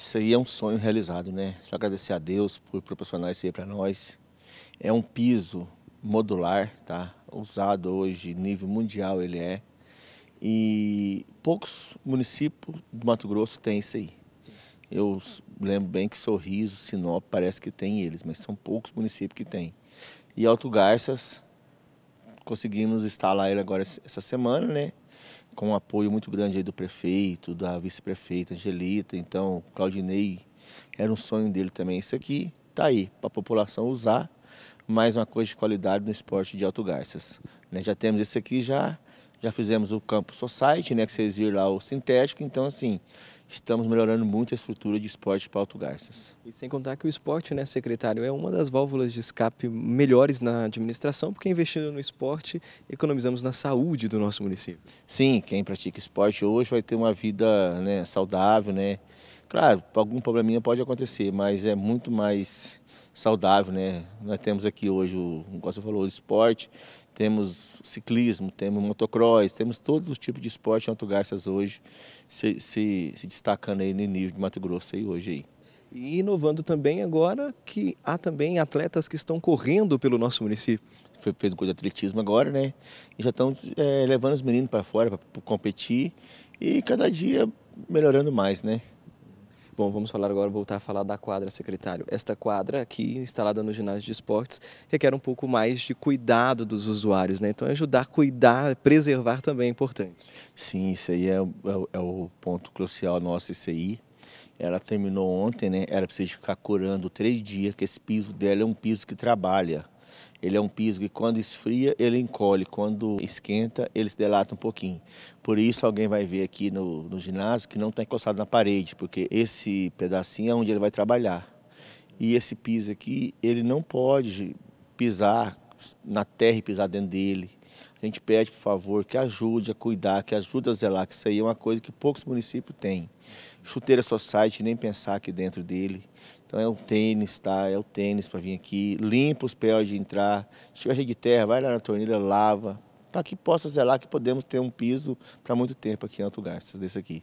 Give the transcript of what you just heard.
Isso aí é um sonho realizado, né? Só agradecer a Deus por proporcionar isso aí para nós. É um piso modular, tá? Usado hoje, nível mundial ele é. E poucos municípios do Mato Grosso têm isso aí. Eu lembro bem que Sorriso, Sinop, parece que tem eles, mas são poucos municípios que têm. E Alto Garças, conseguimos instalar ele agora essa semana, né? com um apoio muito grande do prefeito, da vice-prefeita Angelita, então Claudinei, era um sonho dele também. Isso aqui está aí para a população usar, mais uma coisa de qualidade no esporte de Alto Garças. Né? Já temos esse aqui, já, já fizemos o Campo Society, né, que vocês viram lá o sintético, então assim, estamos melhorando muito a estrutura de esporte para Alto Garças. E sem contar que o esporte, né, secretário, é uma das válvulas de escape melhores na administração, porque investindo no esporte, economizamos na saúde do nosso município. Sim, quem pratica esporte hoje vai ter uma vida né, saudável, né? Claro, algum probleminha pode acontecer, mas é muito mais saudável, né? Nós temos aqui hoje, como você falou, o esporte, temos ciclismo, temos motocross, temos todos os tipos de esporte em Alto Garças hoje se, se, se destacando aí no nível de Mato Grosso aí hoje aí. E inovando também agora que há também atletas que estão correndo pelo nosso município. Foi feito coisa de atletismo agora, né? E já estão é, levando os meninos para fora para competir e cada dia melhorando mais, né? Bom, vamos falar agora, voltar a falar da quadra, secretário. Esta quadra aqui, instalada no ginásio de esportes, requer um pouco mais de cuidado dos usuários, né? Então, ajudar, cuidar, preservar também é importante. Sim, isso aí é, é, é o ponto crucial nosso, isso aí. Ela terminou ontem, né? Era precisa ficar curando três dias, que esse piso dela é um piso que trabalha. Ele é um piso que quando esfria, ele encolhe, quando esquenta, ele se delata um pouquinho. Por isso alguém vai ver aqui no, no ginásio que não está encostado na parede, porque esse pedacinho é onde ele vai trabalhar. E esse piso aqui, ele não pode pisar na terra e pisar dentro dele. A gente pede, por favor, que ajude a cuidar, que ajude a zelar, que isso aí é uma coisa que poucos municípios têm. Chuteira society nem pensar aqui dentro dele. Então é o tênis, tá? É o tênis para vir aqui, limpa os pés de entrar. Se tiver cheio de terra, vai lá na torneira, lava, para que possa zelar que podemos ter um piso para muito tempo aqui em Alto Garças, desse aqui.